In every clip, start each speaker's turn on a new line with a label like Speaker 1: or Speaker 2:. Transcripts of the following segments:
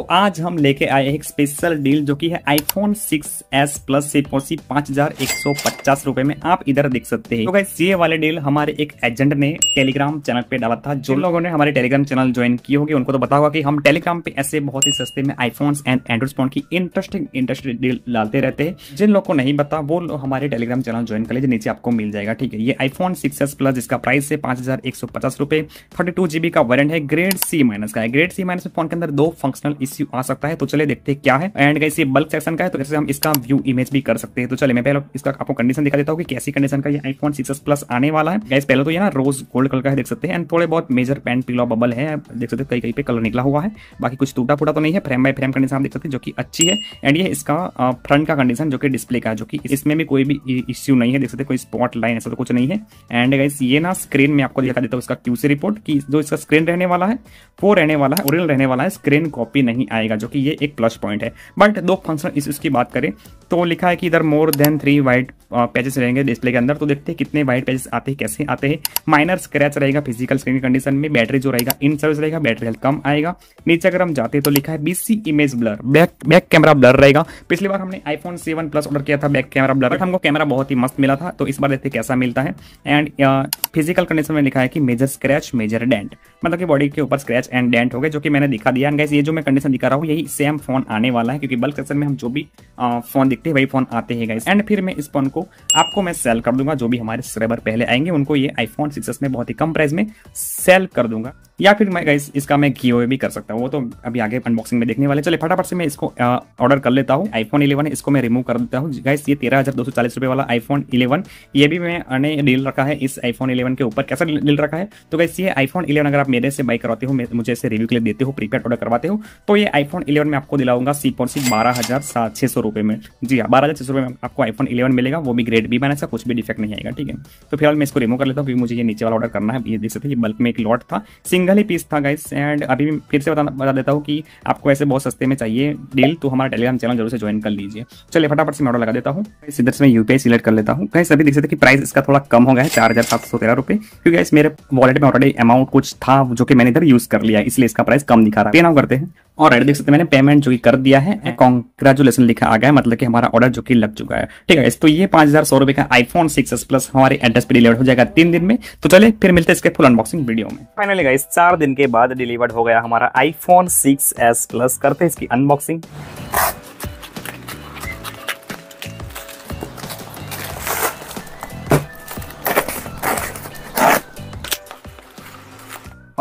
Speaker 1: तो आज हम लेके आए एक स्पेशल डील जो कि है आईफोन 6s एस प्लस से और सिर्फ रुपए में आप इधर देख सकते हैं तो गाइस ये वाले डील हमारे एक एजेंट ने टेलीग्राम चैनल पे डाला था जो लोगों ने हमारे टेलीग्राम चैनल ज्वाइन किए होगी उनको तो बता हुआ की हम टेलीग्राम पे ऐसे बहुत ही सस्ते में आईफोन एंड एंड्रॉइड फोन की इंटरेस्टिंग इंटरेस्टिंग डील डालते रहते हैं जिन लोग को नहीं पता वो हमारे टेलीग्राम चैनल ज्वाइन कर लीजिए नीचे आपको मिल जाएगा ठीक है ये आईफोन सिक्स प्लस जिसका प्राइस है पांच हजार एक सौ पचास रुपए थर्टी टू जीबी का वारंट है ग्रेड सी माइनस का है ग्रेड सी माइनस में फोन के अंदर दो फंक्शनल इश्यू आ सकता है तो चले देखते हैं क्या है एंड कैसे ये बल्क सेक्शन का है तो कैसे हम इसका व्यू इमेज भी कर सकते हैं तो चले मैं पहले इसका आपको कंडीशन दिखा देता हूँ कि कैसी कंडीशन का ये आईफोन सिक्स प्लस आने वाला है गाइस पहले तो ये ना रोज गोल्ड कलर का है देख सकते हैं एंड थोड़े बहुत मेजर पेन पिलो बबल है देख सकते हैं कहीं कहीं पे कलर निकला हुआ है बाकी कुछ टूटा फूटा तो नहीं है फ्रेम बाय फ्रेम कंडीशन आप देख सकते हैं जो कि अच्छी है एंड ये इसका फ्रंट का कंडीशन जो कि डिस्प्ले का है जो कि इसमें भी कोई भी इश्यू नहीं है देख सकते कोई स्पॉट लाइन ऐसा तो कुछ नहीं है एंड गाइस ये ना स्क्रीन में आपको दिखा देता हूँ इसका क्यूसी रिपोर्ट की जो इसका स्क्रीन रहने वाला है वो रहने वाला है ओरिजिनल रहने वाला है स्क्रीन कॉपी नहीं नहीं आएगा जो कि ये एक प्लस पॉइंट है बट दो फंक्शन इश्यूज की बात करें तो लिखा है कि इधर more than three white pages रहेंगे डिस्प्ले के अंदर तो देखते हैं कितने वाइट पेजेस आते हैं कैसे आते हैं माइनर स्क्रैच रहेगा फिजिकल स्क्रीन कंडीशन में बैटरी जो रहेगा इन सर्विस रहेगा बैटरी हेल्थ कम आएगा नीचे अगर हम जाते हैं तो लिखा है BC image blur back back camera blur रहेगा पिछली बार हमने आईफोन सेवन प्लस ऑर्डर किया था बैक कैमरा ब्लर हमको कैमरा बहुत ही मस्त मिला था तो इस बार देखते कैसा मिलता है एंड फिजिकल कंडीशन में लिखा है कि मेजर स्क्रैच मेजर डेंट मतलब कि बॉडी के ऊपर स्क्रैच एंड डेंट हो गए जो कि मैंने दिखा दिया एंड गैस ये जो मैं कंडीशन दिखा रहा हूँ यही सेम फोन आने वाला है क्योंकि बल्क सेक्शन में हम जो भी फोन uh, देखते हैं वही फोन आते हैं गाइस एंड फिर मैं इस फोन को आपको मैं सेल कर दूंगा जो भी हमारे सब्सक्राइबर पहले आएंगे उनको ये आईफोन सिक्स में बहुत ही कम प्राइस में सेल कर दूंगा या फिर मैं गाइस इसका मैं घी भी कर सकता हूँ वो तो अभी आगे अनबॉक्सिंग में देखने वाले चले फटाफट से मैं इसको ऑर्डर कर लेता हूँ आईफोन इलेवन इसको मैं रिमूव कर देता हूँ गाइस ये तेरह हजार दो सौ चालीस रुपए वाला आईफोन इलेवन ये भी मैंने डील रखा है इस आईफोन इलेवन के ऊपर कैसा डील रखा है तो गाइस ये आईफोन इलेवन अगर आप मेरे से बाई करवाते हो मुझे इसे रिव्यू के लिए देते हो प्रीपेड ऑर्डर करवाते हो तो ये आईफोन इलेवन में आपको दिलाऊंगा सी पॉइंट सी बारह हजार सात छह सौ रुपए में जी हाँ बारह हज़ार छः सौ रुपये में आपको आईफोन इलेवन मिलेगा वो भी ग्रेड बी माइनस का कुछ भी डिफेक्ट नहीं आएगा ठीक है तो फिलहाल मैं इसको रिमूव कर लेता हूँ क्योंकि मुझे ये नीचे वाला ऑर्डर करना है ये देख सकते हैं बल्क में एक लॉट था सिंगल ही पीस था गाइस एंड अभी फिर से बताना बता देता हूँ कि आपको ऐसे बहुत सस्ते में चाहिए डील तो हमारा टेलीग्राम चैनल जरूर से ज्वाइन कर लीजिए चलिए फटाफट से मैं ऑर्डर लगा देता हूँ इधर से मैं यूपीआई सिलेक्ट कर लेता हूँ कहीं सभी देख सकते हैं कि प्राइस इसका थोड़ा कम हो गया है चार हज़ार सात सौ तेरह रुपये क्योंकि इस मेरे वॉलेट में ऑलरेडी अमाउंट कुछ था जो कि मैंने इधर यूज़ कर लिया इसलिए इसका प्राइस कम दिखा रहा है पे नाउ करते हैं और देख सकते हैं मैंने पेमेंट जो कि कर दिया है कॉन्ग्रेचुलेसन हाँ। लिखा आ गया है मतलब कि हमारा हमारा ऑर्डर जो कि लग चुका है ठीक है तो ये पांच हजार सौ रुपए का आईफोन सिक्स प्लस हमारे एड्रेस पे डिलीवर हो जाएगा तीन दिन में तो चले फिर मिलते इसके फुल अनबॉक्सिंग वीडियो में फाइनली गाइस चार दिन के बाद डिलीवर हो गया हमारा आईफोन सिक्स एस प्लस करते इसकी अनबॉक्सिंग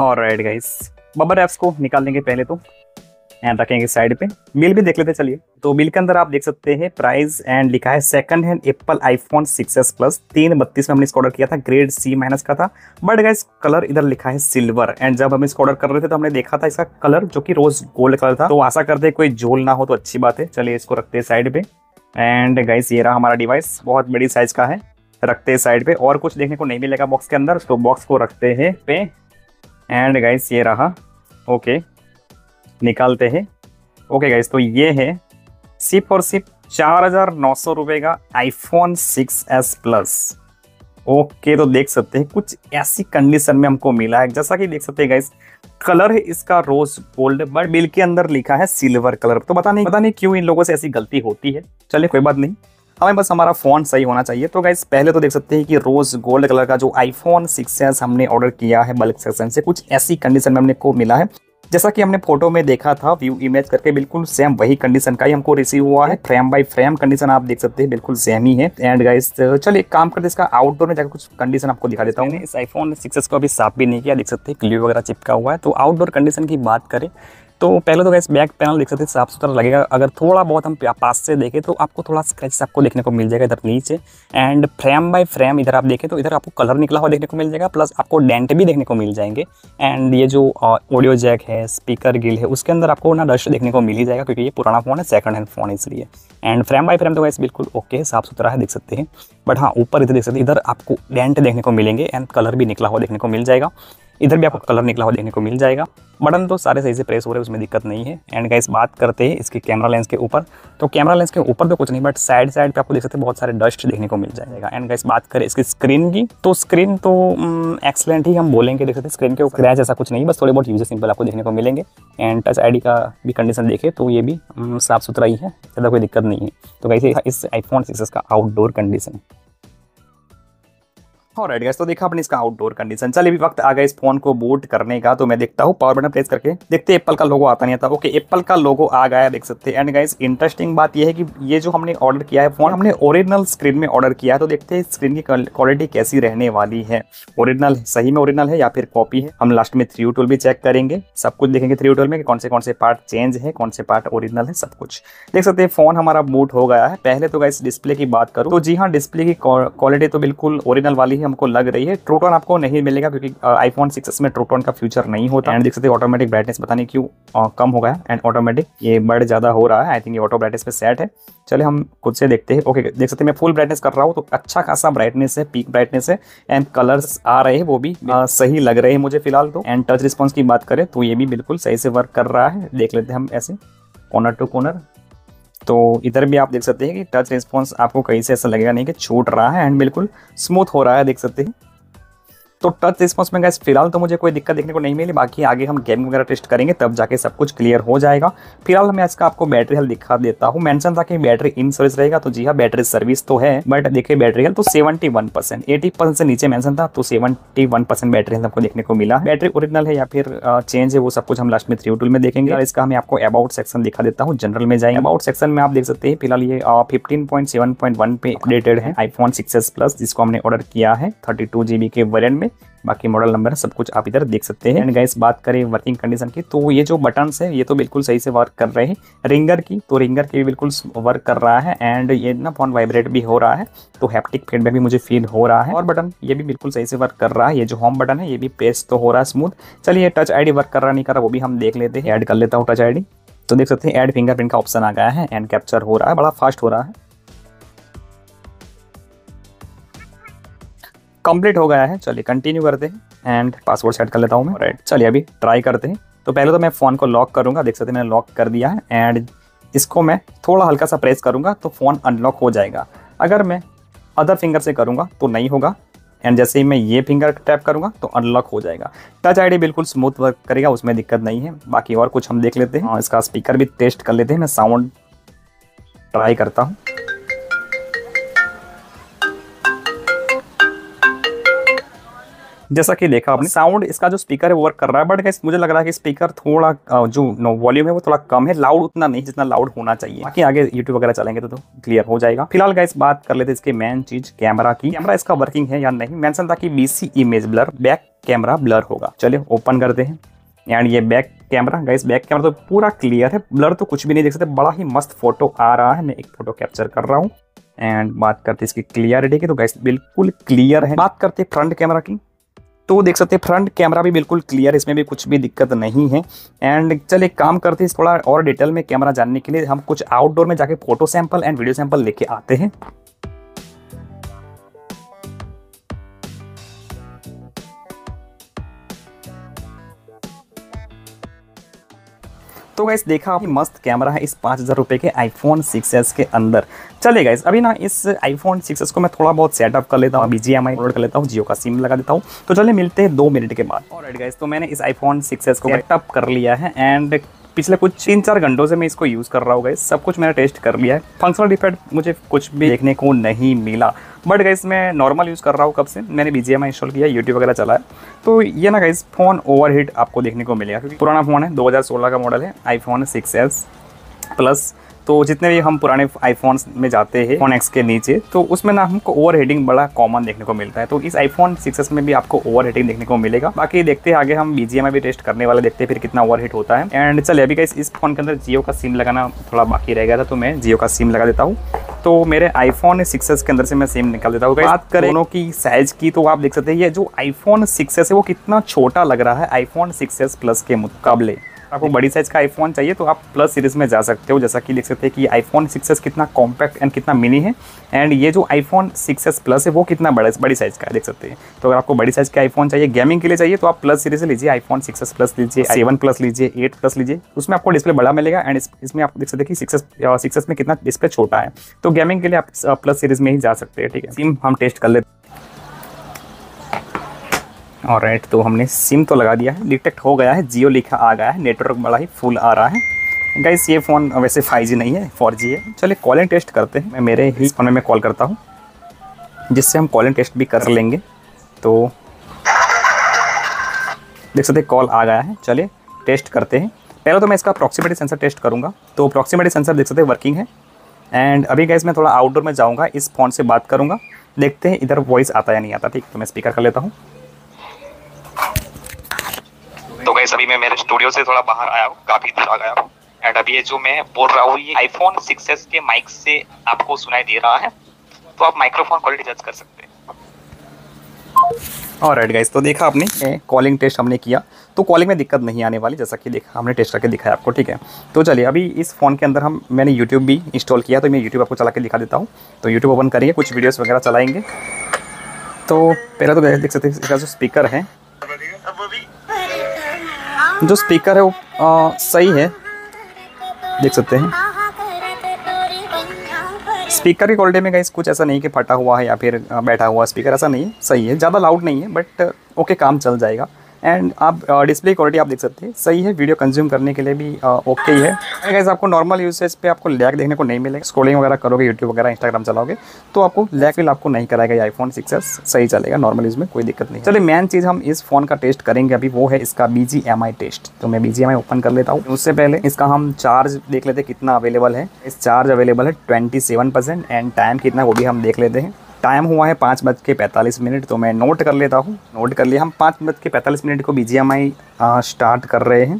Speaker 1: और राइट गाइस बबर एप्स को निकालने के पहले तो एंड रखेंगे साइड पे मिल भी देख लेते चलिए तो मिल के अंदर आप देख सकते हैं प्राइस एंड लिखा है second hand Apple iPhone six S plus तीन बत्तीस में हमने इसको ऑर्डर किया था ग्रेड सी माइनस का था बट गाइस कलर इधर लिखा है सिल्वर एंड जब हम इसको ऑर्डर कर रहे थे तो हमने देखा था इसका कलर जो कि रोज गोल्ड कलर था तो आशा करते कोई झोल ना हो तो अच्छी बात है चलिए इसको रखते है साइड पे एंड गाइस ये रहा हमारा डिवाइस बहुत बड़ी साइज का है रखते है साइड पे और कुछ देखने को नहीं मिलेगा बॉक्स के अंदर तो बॉक्स को रखते है पे एंड गाइस ये रहा ओके निकालते हैं ओके गाइज तो ये है सिप और सिप चार हजार नौ सौ रुपये का iPhone six S plus okay तो देख सकते हैं कुछ ऐसी कंडीशन में हमको मिला है जैसा कि देख सकते हैं गाइस कलर है इसका रोज गोल्ड बट बिल के अंदर लिखा है सिल्वर कलर तो पता नहीं पता नहीं क्यों इन लोगों से ऐसी गलती होती है चलिए कोई बात नहीं हमें बस हमारा फ़ोन सही होना चाहिए तो गाइस पहले तो देख सकते हैं कि रोज़ गोल्ड कलर का जो आईफोन सिक्स हमने ऑर्डर किया है बल्क सेक्शन से कुछ ऐसी कंडीशन में हमने को मिला है जैसा कि हमने फोटो में देखा था व्यू इमेज करके बिल्कुल सेम वही कंडीशन का ही हमको रिसीव हुआ है फ्रेम बाय फ्रेम कंडीशन आप देख सकते हैं बिल्कुल सेम ही है एंड गाइस चलिए काम करते इसका आउटडोर में जाकर कुछ कंडीशन आपको दिखा देता हूँ इस आईफोन सिक्स को अभी साफ भी नहीं किया देख सकते हैं क्लियर वगैरह चिपका हुआ है तो आउटडोर कंडीशन की बात करें तो पहले तो गैस बैक पैनल देख सकते हैं साफ सुथरा लगेगा अगर थोड़ा बहुत हम पास से देखें तो आपको थोड़ा स्क्रैच आपको देखने को मिल जाएगा इधर नीचे एंड फ्रेम बाय फ्रेम इधर आप देखें तो इधर आपको कलर निकला हुआ देखने को मिल जाएगा प्लस आपको डेंट भी देखने को मिल जाएंगे एंड ये जो ऑडियो जैक है स्पीकर गिल है उसके अंदर आपको ना रश देखने को मिल ही जाएगा क्योंकि ये पुराना फ़ोन है सेकंड हैंड फ़ोन इसलिए एंड फ्रेम बाय फ्रेम तो गैस बिल्कुल ओके है साफ सुथरा है देख सकते हैं बट हाँ ऊपर इधर देख सकते हैं इधर आपको डेंट देखने को मिलेंगे एंड कलर भी निकला हुआ देखने को मिल जाएगा इधर भी आपको कलर निकला हुआ देखने को मिल जाएगा बटन तो सारे सही से प्रेस हो रहे हैं उसमें दिक्कत नहीं है एंड गाइस बात करते हैं इसके कैमरा लेंस के ऊपर तो कैमरा लेंस के ऊपर तो कुछ नहीं बट साइड साइड पे आपको देख सकते हैं बहुत सारे डस्ट देखने को मिल जाएगा एंड गाइस बात करें इसकी स्क्रीन की तो स्क्रीन तो एक्सलेंट mm, ही हम बोलेंगे देख सकते स्क्रीन के ऊपर क्रैच ऐसा कुछ नहीं बस थोड़े बहुत यूज सिंपल आपको देखने को मिलेंगे एंड टच आई का भी कंडीशन देखे तो ये भी mm, साफ सुथरा ही है ज़्यादा कोई दिक्कत नहीं है तो गाइस इस आईफोन सिक्स का आउटडोर कंडीशन और राइट गैस तो देखा अपने इसका आउटडोर कंडीशन चले भी वक्त आ गया इस फोन को बूट करने का तो मैं देखता हूँ पावर बटन प्रेस करके देखते एप्पल का लोगो आता नहीं आता ओके एप्पल का लोगो आ गया देख सकते हैं एंड गाइस इंटरेस्टिंग बात यह है कि ये जो हमने ऑर्डर किया है फोन हमने ओरिजिनल स्क्रीन में ऑर्डर किया है तो देखते हैं स्क्रीन की क्वालिटी कैसी रहने वाली है ओरिजिनल सही में ओरिजिनल है या फिर कॉपी है हम लास्ट में थ्री यू भी चेक करेंगे सब कुछ देखेंगे थ्री यू में कौन से कौन से पार्ट चेंज है कौन से पार्ट ओरिजिनल है सब कुछ देख सकते हैं फोन हमारा बूट हो गया है पहले तो गाइस डिस्प्ले की बात करूँ तो जी हाँ डिस्प्ले की क्वालिटी तो बिल्कुल ओरिजिनल वाली ही हमको लग रही है ट्रोटोन आपको नहीं मिलेगा क्योंकि आईफोन सिक्स में ट्रोटोन का फ्यूचर नहीं होता एंड देख सकते ऑटोमेटिक ब्राइटनेस पता नहीं क्यों कम हो गया एंड ऑटोमेटिक ये बर्ड ज़्यादा हो रहा है आई थिंक ये ऑटो ब्राइटनेस पे सेट है चले हम खुद से देखते हैं ओके देख सकते हैं मैं फुल ब्राइटनेस कर रहा हूँ तो अच्छा खासा ब्राइटनेस है पीक ब्राइटनेस है एंड कलर्स आ रहे हैं वो भी आ, सही लग रहे हैं मुझे फिलहाल तो एंड टच रिस्पॉन्स की बात करें तो ये भी बिल्कुल सही से वर्क कर रहा है देख लेते हैं हम ऐसे कॉर्नर टू कॉर्नर तो इधर भी आप देख सकते हैं कि टच रिस्पॉन्स आपको कहीं से ऐसा लगेगा नहीं कि छूट रहा है एंड बिल्कुल स्मूथ हो रहा है देख सकते हैं तो टच रिस्पॉन्स में गैस फिलहाल तो मुझे कोई दिक्कत देखने को नहीं मिली बाकी आगे हम गेम वगैरह टेस्ट करेंगे तब जाके सब कुछ क्लियर हो जाएगा फिलहाल मैं इसका आपको बैटरी हेल्थ दिखा देता हूँ मैंशन था कि बैटरी इन सर्विस रहेगा तो जी हाँ बैटरी सर्विस तो है बट देखिए बैटरी हेल्थ तो seventy one percent eighty percent से नीचे मैंशन था तो seventy one percent battery health आपको देखने को मिला बैटरी ओरिजिनल है या फिर चेंज है वो सब कुछ हम लास्ट में थ्री टूल में देखेंगे और इसका मैं आपको अबाउट सेक्शन दिखा देता हूँ जनरल में जाएंगे अबाउट सेक्शन में आप देख सकते हैं फिलहाल ये fifteen point seven point one पे अपडेटेड है आईफोन सिक्स प्लस जिसको हमने ऑर्डर किया है थर्टी टू जीबी के वेरियंट में बाकी मॉडल नंबर सब कुछ आप इधर देख सकते हैं एंड गाइस बात करें वर्किंग कंडीशन की तो ये जो बटन है ये तो बिल्कुल सही से वर्क कर रहे हैं रिंगर की तो रिंगर की बिल्कुल वर्क कर रहा है एंड ये ना फोन वाइब्रेट भी हो रहा है तो हैप्टिक फीडबैक भी मुझे फील हो रहा है और बटन ये भी बिल्कुल सही से वर्क कर रहा है ये जो होम बटन है ये भी पेस्ट तो हो रहा है स्मूथ चलिए टच आई वर्क कर रहा नहीं कर रहा वो भी हम देख लेते हैं ऐड कर लेता हूँ टच आई तो देख सकते हैं एड फिंगरप्रिंट का ऑप्शन आ गया है एंड कैप्चर हो रहा है बड़ा फास्ट हो रहा है कंप्लीट हो गया है चलिए कंटिन्यू करते हैं एंड पासवर्ड सेट कर लेता हूँ मैं राइट चलिए अभी ट्राई करते हैं तो पहले तो मैं फ़ोन को लॉक करूँगा देख सकते हैं मैंने लॉक कर दिया है एंड इसको मैं थोड़ा हल्का सा प्रेस करूँगा तो फ़ोन अनलॉक हो जाएगा अगर मैं अदर फिंगर से करूँगा तो नहीं होगा एंड जैसे ही मैं ये फिंगर टैप करूँगा तो अनलॉक हो जाएगा टच आईडी बिल्कुल स्मूथ वर्क करेगा उसमें दिक्कत नहीं है बाकी और कुछ हम देख लेते हैं हाँ, इसका स्पीकर भी टेस्ट कर लेते हैं मैं साउंड ट्राई करता हूँ जैसा कि देखा आपने साउंड इसका जो स्पीकर है वो वर्क कर रहा है बट मुझे लग रहा है कि स्पीकर थोड़ा जो वॉल्यूम है वो थोड़ा कम है लाउड उतना नहीं जितना लाउड होना चाहिए बाकी आगे यूट्यूब वगैरह चलेंगे तो, तो क्लियर हो जाएगा फिलहाल गाइस बात कर लेते इसके मेन चीज कैमरा की कैमरा इसका वर्किंग है या नहीं मैं था कि बीसी image blur back camera blur होगा चलिए ओपन करते हैं एंड ये back camera guys back camera तो पूरा क्लियर है ब्लर तो कुछ भी नहीं देख सकते बड़ा ही मस्त फोटो आ रहा है मैं एक फोटो कैप्चर कर रहा हूँ एंड बात करते इसकी क्लियरिटी की तो गाइस बिल्कुल क्लियर है बात करते फ्रंट कैमरा की तो देख सकते हैं फ्रंट कैमरा भी बिल्कुल क्लियर इसमें भी कुछ भी दिक्कत नहीं है एंड चल एक काम करते हैं थोड़ा और डिटेल में कैमरा जानने के लिए हम कुछ आउटडोर में जाके photo sample and video sample लेके आते हैं तो गाइस देखा आप मस्त कैमरा है इस पाँच हज़ार रुपये के आईफोन सिक्स के अंदर चले गाइस अभी ना इस आईफोन सिक्स को मैं थोड़ा बहुत सेटअप कर लेता हूँ अभी जी एम आई कर लेता हूँ जियो का सिम लगा देता हूँ तो चले मिलते हैं दो मिनट के बाद और गाइस तो मैंने इस आईफोन सिक्स को सेटअप कर लिया है एंड पिछले कुछ तीन चार घंटों से मैं इसको यूज़ कर रहा हूँ गैस सब कुछ मैंने टेस्ट कर लिया है फंक्शनल डिफेक्ट मुझे कुछ भी देखने को नहीं मिला बट गैस मैं नॉर्मल यूज़ कर रहा हूँ कब से मैंने बी इंस्टॉल किया यूट्यूब वगैरह चलाया तो ये ना गैस फ़ोन ओवरहीट आपको देखने को मिलेगा क्योंकि पुराना फ़ोन है दो का मॉडल है आईफोन सिक्स प्लस तो जितने भी हम पुराने आईफोन में जाते हैं फोन एक्स के नीचे तो उसमें ना हमको ओवर हेडिंग बड़ा कॉमन देखने को मिलता है तो इस आईफोन सिक्स में भी आपको ओवर हेडिंग देखने को मिलेगा बाकी देखते हैं आगे हम बीजीएम में भी टेस्ट करने वाले देखते हैं फिर कितना ओवर हिट होता है एंड चले अभी इस, इस फोन के अंदर जियो का सिम लगाना थोड़ा बाकी रह गया था तो मैं जियो का सिम लगा देता हूँ तो मेरे आईफोन सिक्स के अंदर से मैं सिम निकाल देता हूँ बात करें दोनों की साइज की तो आप देख सकते हैं ये जो आईफोन सिक्स है वो कितना छोटा लग रहा है आईफोन सिक्स प्लस के मुकाबले आपको बड़ी साइज़ का आईफोन चाहिए तो आप प्लस सीरीज़ में जा सकते हो जैसा कि देख सकते हैं कि आईफोन सिक्स कितना कॉम्पैक्ट एंड कितना मिनी है एंड ये जो आईफोन सिक्स प्लस है वो कितना बड़ा बड़ी साइज़ का देख सकते हैं तो अगर आपको बड़ी साइज़ का आईफोन चाहिए गेमिंग के लिए चाहिए तो आप प्लस सीरीज़ लीजिए आईफोन सिक्स प्लस लीजिए सेवन प्लस लीजिए एट प्लस लीजिए उसमें आपको डिस्प्ले बड़ा मिलेगा एंड इसमें आप देख सकते हैं कि सिक्स सिक्स में कितना डिस्प्ले छोटा है तो गेमिंग के लिए आप प्लस सीरीज़ में ही जा सकते हैं ठीक है सिम हम टेस्ट कर लेते हैं और राइट तो हमने सिम तो लगा दिया है डिटेक्ट हो गया है जियो लिखा आ गया है नेटवर्क बड़ा ही फुल आ रहा है गाइस ये फ़ोन वैसे 5G नहीं है 4G है चलिए कॉलिंग टेस्ट करते हैं मैं मेरे ही फोन में कॉल करता हूँ जिससे हम कॉलिंग टेस्ट भी कर लेंगे तो देख सकते कॉल आ गया है चलिए टेस्ट करते हैं पहले तो मैं इसका अप्रॉक्सीमेटी सेंसर टेस्ट करूँगा तो अप्रॉक्सीमेटी सेंसर देख सकते वर्किंग है एंड अभी गाइस मैं थोड़ा आउटडोर में जाऊँगा इस फ़ोन से बात करूँगा देखते हैं इधर वॉइस आता या नहीं आता ठीक तो मैं स्पीकर कर लेता हूँ तो गई अभी मैं मेरे स्टूडियो से थोड़ा बाहर आया हूँ काफी दूर आ गया हूँ एंड अभी ये जो मैं बोल रहा हूँ ये आईफोन सिक्स के माइक से आपको सुनाई दे रहा है तो आप माइक्रोफोन क्वालिटी जज कर सकते और राइट गाइस तो देखा आपने कॉलिंग टेस्ट हमने किया तो कॉलिंग में दिक्कत नहीं आने वाली जैसा कि देखा हमने टेस्ट करके दिखाया आपको ठीक है तो चलिए अभी इस फ़ोन के अंदर हम मैंने यूट्यूब भी इंस्टॉल किया तो मैं यूट्यूब आपको चला के दिखा देता हूँ तो यूट्यूब ओपन करिए कुछ वीडियोस वगैरह चलाएंगे तो पहले तो देख सकते हैं इसका जो स्पीकर है जो स्पीकर है वो आ, सही है देख सकते हैं स्पीकर की क्वालिटी में कहीं कुछ ऐसा नहीं कि फटा हुआ है या फिर बैठा हुआ स्पीकर ऐसा नहीं है सही है ज़्यादा लाउड नहीं है बट ओके काम चल जाएगा एंड आप डिस्प्ले uh, क्वालिटी आप देख सकते हैं सही है वीडियो कंज्यूम करने के लिए भी ओके uh, ही है गैस आपको नॉर्मल यूसेज पे आपको लैग देखने को नहीं मिलेगा स्क्रोलिंग वगैरह करोगे यूट्यूब वगैरह इंस्टाग्राम चलाओगे तो आपको लैग विल आपको नहीं कराएगा ये आईफोन सिक्स सही चलेगा नॉर्मल यूज में कोई दिक्कत नहीं चलिए मेन चीज़ हम इस फोन का टेस्ट करेंगे अभी वो है इसका बी टेस्ट तो मैं बी ओपन कर लेता हूँ उससे पहले इसका हम चार्ज देख लेते हैं कितना अवेलेबल है इस चार्ज अवेलेबल है ट्वेंटी एंड टाइम कितना वो भी हम देख लेते हैं टाइम हुआ है पाँच बज के पैंतालीस मिनट तो मैं नोट कर लेता हूँ नोट कर लिया हम पाँच बज के पैंतालीस मिनट को बी स्टार्ट कर रहे हैं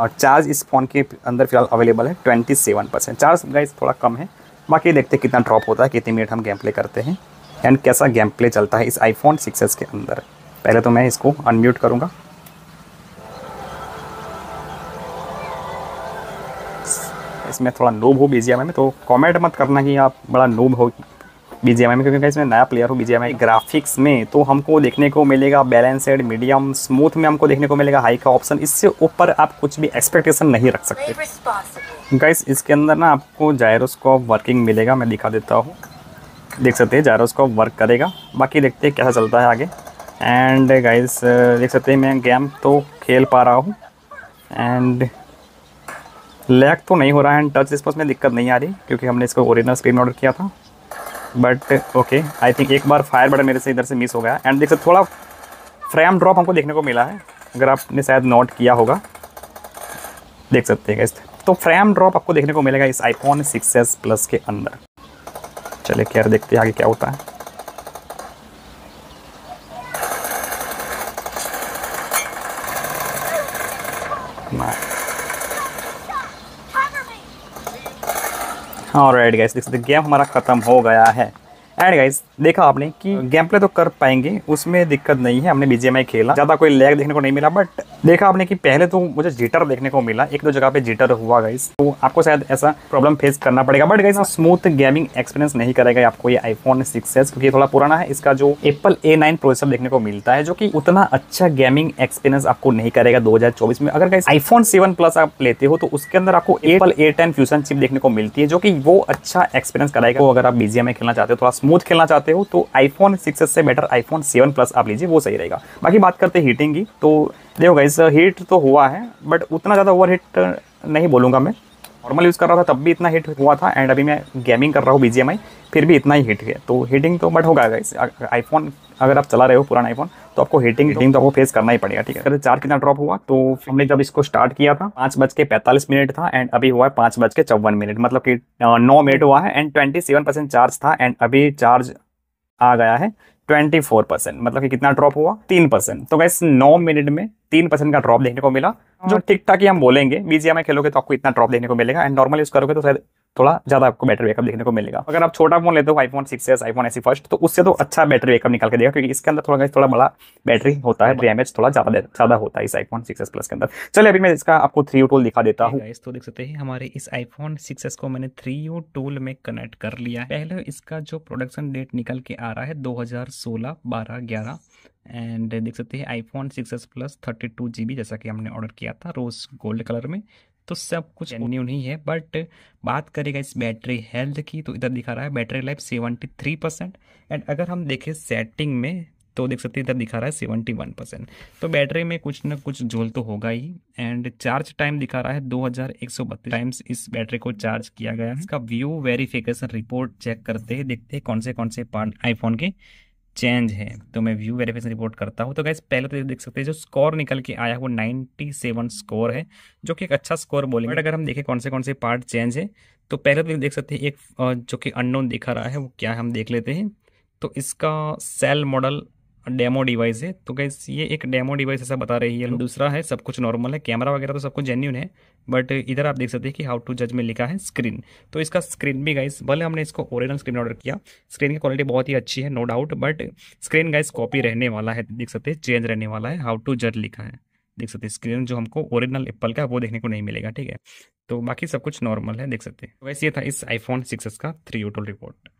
Speaker 1: और चार्ज इस फ़ोन के अंदर फिलहाल अवेलेबल है twenty seven percent charge guys थोड़ा कम है बाकी देखते कितना ड्रॉप होता है कितने मिनट हम गेम प्ले करते हैं एंड कैसा गेम प्ले चलता है इस आईफोन सिक्स के अंदर पहले तो मैं इसको अनम्यूट करूँगा इसमें थोड़ा नोब हो बीजिया में तो कमेंट मत करना कि आप बड़ा नोब हो बी में क्योंकि गाइस मैं नया प्लेयर हूँ बी ग्राफिक्स में तो हमको देखने को मिलेगा बैलेंसड मीडियम स्मूथ में हमको देखने को मिलेगा हाई का ऑप्शन इससे ऊपर आप कुछ भी एक्सपेक्टेशन नहीं रख सकते गाइस इसके अंदर ना आपको जायरोस्कोप वर्किंग मिलेगा मैं दिखा देता हूँ देख सकते हैं जायरोस्कोप वर्क करेगा बाकी देखते हैं कैसा चलता है आगे एंड गाइस देख सकते हैं मैं गेम तो खेल पा रहा हूँ एंड लैग तो नहीं हो रहा है एंड टच रिस्पॉन्स में दिक्कत नहीं आ रही क्योंकि हमने इसको ओरिजिनल स्क्रीन ऑर्डर किया था बट ओके आई थिंक एक बार फायर बटन मेरे से इधर से मिस हो गया एंड देख सकते थोड़ा फ्रेम ड्रॉप हमको देखने को मिला है अगर आपने शायद नोट किया होगा देख सकते हैं तो फ्रेम ड्रॉप आपको देखने को मिलेगा इस आईफोन सिक्स प्लस के अंदर चले खैर देखते हैं आगे क्या होता है और एड गाइस देख सकते गेम हमारा ख़त्म हो गया है एंड गाइस देखा आपने कि गेम हाँ। प्ले तो कर पाएंगे उसमें दिक्कत नहीं है हमने बीजेम खेला ज़्यादा कोई लैग देखने को नहीं मिला बट देखा आपने कि पहले तो मुझे जीटर देखने को मिला एक दो जगह पे जीटर हुआ गाइस तो आपको शायद ऐसा प्रॉब्लम फेस करना पड़ेगा but guys smooth gaming experience नहीं करेगा आपको ये आईफोन सिक्स क्योंकि थोड़ा पुराना है इसका जो एप्पल ए नाइन प्रोसेसर देखने को मिलता है जो की उतना अच्छा गेमिंग एक्सपीरियंस आपको नहीं करेगा दो में अगर गाइस आईफोन सेवन प्लस आप लेते हो तो उसके अंदर आपको Apple A ten Fusion chip देखने को मिलती है जो की वो अच्छा एक्सपीरियंस कराएगा तो अगर आप बीजे में खेलना चाहते हो थोड़ा स्मूथ खेलना चाहते हो तो आईफोन सिक्स से बेटर आईफोन सेवन प्लस आप लीजिए वो सही रहेगा बाकी बात करते हीटिंग की तो देखो गाइस हीट तो हुआ है बट उतना ज़्यादा ओवर हीट नहीं बोलूँगा मैं नॉर्मल यूज़ कर रहा था तब भी इतना हीट हुआ था एंड अभी मैं गेमिंग कर रहा हूँ बी फिर भी इतना ही हीट है तो हीटिंग तो बट होगा गाइस आईफोन अगर आप चला रहे हो पुराना आईफोन तो आपको हीटिंग हीटिंग तो आपको फेस करना ही पड़ेगा ठीक है अगर चार्ज कितना ड्रॉप हुआ तो हमने जब इसको स्टार्ट किया था पाँच बज के पैंतालीस मिनट था एंड अभी हुआ है पाँच बज के चौवन मिनट मतलब कि नौ मिनट हुआ है and twenty seven percent charge था एंड अभी चार्ज आ गया है ट्वेंटी फोर परसेंट मतलब कि कितना ड्रॉप हुआ तीन परसेंट तो गैस नौ मिनट में तीन परसेंट का ड्रॉप देखने को मिला जो हाँ। ठीक ठाक ही हम बोलेंगे बीजेम खेलोगे तो आपको इतना ड्रॉप देखने को मिलेगा एंड नॉर्मल यूज करोगे तो शायद थोड़ा ज़्यादा आपको बैटरी बैकअप देखने को मिलेगा अगर आप छोटा फोन लेते हो iPhone six S iPhone SE first तो उससे तो अच्छा बैटरी बैकअप निकाल के देगा क्योंकि इसके अंदर थोड़ा थोड़ा बड़ा बैटरी होता है डैमेज थोड़ा ज़्यादा ज़्यादा होता है इस आईफोन सिक्स प्लस के अंदर चलिए अभी मैं इसका आपको थ्री टूल दिखा देता हूँ तो देख सकते हैं हमारे इस आईफोन सिक्स को मैंने थ्री टूल में कनेक्ट कर लिया पहले इसका जो प्रोडक्शन डेट निकल के आ रहा है दो हज़ार सोलह बारह ग्यारह एंड देख सकते हैं iPhone six plus thirty two G जैसा कि हमने ऑर्डर किया था रोज गोल्ड कलर में तो सब कुछ न्यू नहीं है बट बात करेगा इस बैटरी हेल्थ की तो इधर दिखा रहा है battery life seventy three percent and अगर हम देखें सेटिंग में तो देख सकते हैं इधर दिखा रहा है सेवेंटी वन परसेंट तो बैटरी में कुछ ना कुछ झोल तो होगा ही एंड चार्ज टाइम दिखा रहा है दो हज़ार एक सौ बत्तीस टाइम्स इस बैटरी को चार्ज किया गया है इसका व्यू वेरिफिकेशन रिपोर्ट चेक करते हैं देखते हैं कौन से कौन से पार्ट आईफोन के चेंज है तो मैं व्यू वेरिफिकेशन रिपोर्ट करता हूँ तो गैस पहले तो देख सकते हैं जो स्कोर निकल के आया वो 97 स्कोर है जो कि एक अच्छा स्कोर बोलेंगे बट अगर हम देखें कौन से कौन से पार्ट चेंज है तो पहले तो देख सकते हैं एक जो कि अननोन दिखा रहा है वो क्या हम देख लेते हैं तो इसका सेल मॉडल डेमो डिवाइस है तो गैस ये एक डेमो डिवाइस ऐसा बता रही है दूसरा है सब कुछ नॉर्मल है कैमरा वगैरह तो सब कुछ जेन्यून है बट इधर आप देख सकते हैं कि हाउ टू जज में लिखा है स्क्रीन तो इसका स्क्रीन भी गाइस भले हमने इसको ओरिजिनल स्क्रीन ऑर्डर किया स्क्रीन की क्वालिटी बहुत ही अच्छी है no doubt but screen guys copy रहने वाला है देख सकते हैं चेंज रहने वाला है हाउ टू जज लिखा है देख सकते हैं स्क्रीन जो हमको ओरिजिनल एप्पल का वो देखने को नहीं मिलेगा ठीक है तो बाकी सब कुछ नॉर्मल है देख सकते हैं वैसे ये था इस आईफोन सिक्स का थ्री यू रिपोर्ट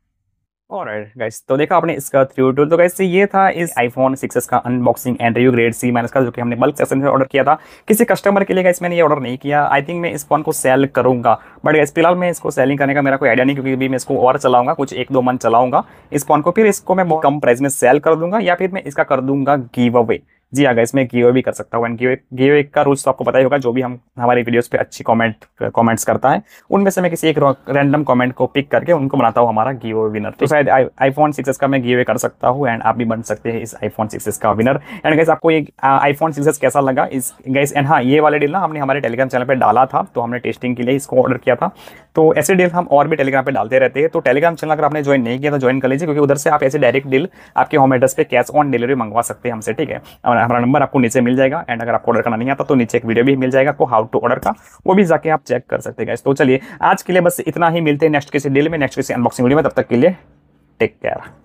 Speaker 1: और गाइस तो देखा आपने इसका थ्री टूल तो गाइस ये था इस आईफोन सिक्स का unboxing and review grade C minus का जो कि हमने बल्क सेक्शन से ऑर्डर किया था किसी कस्टमर के लिए गाइस मैंने ये ऑर्डर नहीं किया आई थिंक मैं इस फोन को सेल करूंगा बट गाइस फिलहाल मैं इसको सेलिंग करने का मेरा कोई आइडिया नहीं क्योंकि अभी मैं इसको और चलाऊंगा कुछ एक दो मंथ चलाऊंगा इस फोन को फिर इसको मैं कम प्राइस में सेल कर दूंगा या फिर मैं इसका कर दूंगा गिव अवे जी हाँ इसमें गिवे भी कर सकता हूँ एंड गिव का रूल्स तो आपको पता ही होगा जो भी हम हमारे वीडियोस पे अच्छी कमेंट कमेंट्स करता है उनमें से मैं किसी एक रैंडम कमेंट को पिक करके उनको बनाता हूँ हमारा गिवे विनर तो शायद आईफोन सिक्स का मैं गिवे कर सकता हूँ एंड आप भी बन सकते हैं इस आईफोन सिक्सेस का विनर एंड गैस आपको ये आईफोन सिक्सेस कैसा लगा इस गैस एंड हाँ ये वाले डील ना हमने हमारे टेलीग्राम चैनल पर डाला था तो हमने टेस्टिंग के लिए इसको ऑर्डर किया था तो ऐसे डील हम और भी टेलीग्राम पर डालते रहते हैं तो टेलीग्राम चैनल अगर आपने ज्वाइन नहीं किया तो ज्वाइन कर लीजिए क्योंकि उधर से आप ऐसे डायरेक्ट डील आपके होम एड्रेस पर कैश ऑन डिलीवरी मंगवा सकते हैं हमसे ठीक है हमारा नंबर आपको नीचे मिल जाएगा एंड अगर आपको ऑर्डर करना नहीं आता तो नीचे एक वीडियो भी मिल जाएगा आपको हाउ टू ऑर्डर का वो भी जाके आप चेक कर सकते हैं तो चलिए आज के लिए बस इतना ही मिलते हैं नेक्स्ट किसी डील में नेक्स्ट किसी अनबॉक्सिंग वीडियो में तब तक के लिए टेक केयर